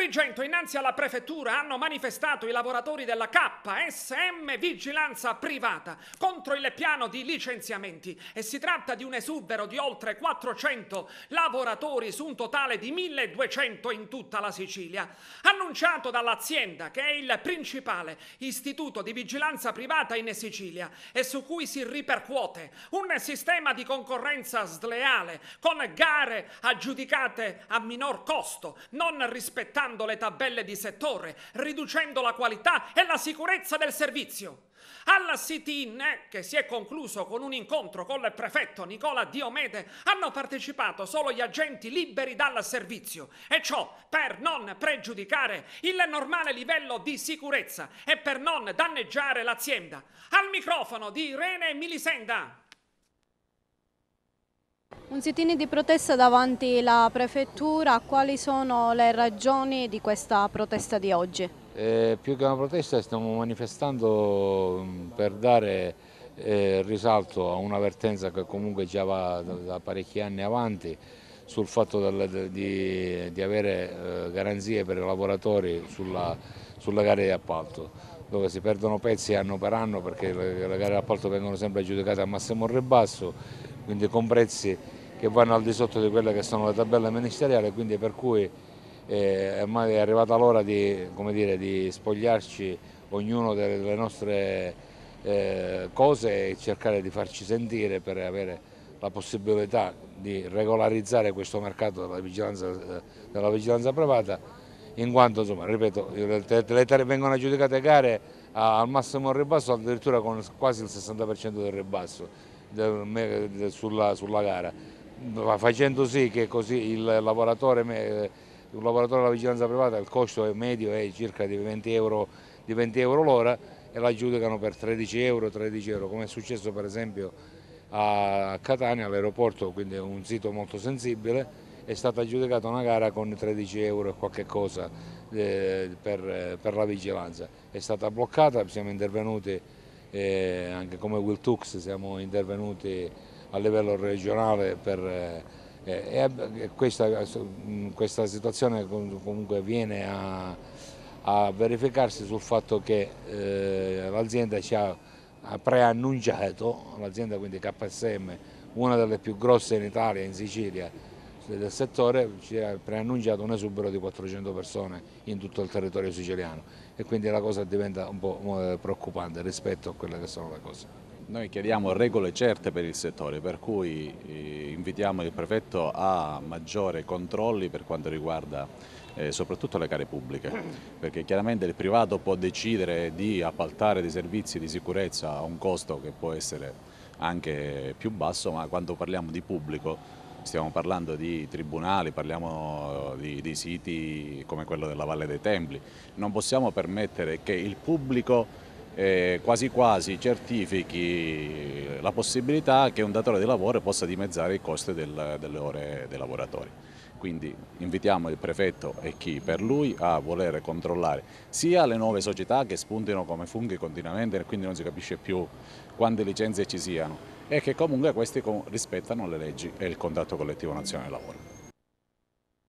Agrigento innanzi alla prefettura hanno manifestato i lavoratori della KSM Vigilanza Privata contro il piano di licenziamenti e si tratta di un esubero di oltre 400 lavoratori su un totale di 1200 in tutta la Sicilia. Annunciato dall'azienda che è il principale istituto di vigilanza privata in Sicilia e su cui si ripercuote un sistema di concorrenza sleale con gare aggiudicate a minor costo, non rispettando migliorando le tabelle di settore, riducendo la qualità e la sicurezza del servizio. Alla sit-in, che si è concluso con un incontro con il prefetto Nicola Diomede, hanno partecipato solo gli agenti liberi dal servizio e ciò per non pregiudicare il normale livello di sicurezza e per non danneggiare l'azienda. Al microfono di Irene Milisenda. Un sit-in di protesta davanti alla prefettura, quali sono le ragioni di questa protesta di oggi? Eh, più che una protesta stiamo manifestando mm, per dare eh, risalto a un'avvertenza che comunque già va da, da, parecchi anni avanti sul fatto del, di, di, avere eh, garanzie per i lavoratori sulla, sulla gara di appalto dove si perdono pezzi anno per anno perché le, le gare appalto vengono sempre aggiudicate a massimo ribasso quindi con prezzi che vanno al di sotto di quelle che sono le tabelle ministeriali, quindi per cui eh, è arrivata l'ora di, dire, di spogliarci ognuno delle nostre eh, cose e cercare di farci sentire per avere la possibilità di regolarizzare questo mercato della vigilanza, eh, della vigilanza privata in quanto insomma, ripeto, le, le, vengono aggiudicate gare al massimo ribasso addirittura con quasi il 60% del ribasso sulla, sulla gara, facendo sì che così il lavoratore, un lavoratore della vigilanza privata il costo medio è circa di 20 euro, 20 euro l'ora e la giudicano per 13 euro, 13 euro, come è successo per esempio a Catania all'aeroporto, quindi è un sito molto sensibile, è stata giudicata una gara con 13 euro e qualche cosa eh, per, per la vigilanza. È stata bloccata, siamo intervenuti e anche come Tux siamo intervenuti a livello regionale per, eh, questa, questa, situazione comunque viene a, a verificarsi sul fatto che eh, l'azienda ci ha, ha preannunciato, l'azienda quindi KSM, una delle più grosse in Italia, in Sicilia, del settore ci ha preannunciato un esubero di 400 persone in tutto il territorio siciliano e quindi la cosa diventa un po' eh, preoccupante rispetto a quelle che sono le cose. Noi chiediamo regole certe per il settore, per cui eh, invitiamo il prefetto a maggiori controlli per quanto riguarda eh, soprattutto le gare pubbliche, perché chiaramente il privato può decidere di appaltare dei servizi di sicurezza a un costo che può essere anche più basso, ma quando parliamo di pubblico stiamo parlando di tribunali, parliamo eh, di, di, siti come quello della Valle dei Templi, non possiamo permettere che il pubblico eh, quasi quasi certifichi eh, la possibilità che un datore di lavoro possa dimezzare i costi del, delle ore dei lavoratori. Quindi invitiamo il prefetto e chi per lui a voler controllare sia le nuove società che spuntino come funghi continuamente e quindi non si capisce più quante licenze ci siano, e che comunque questi rispettano le leggi e il contratto collettivo nazionale lavoro.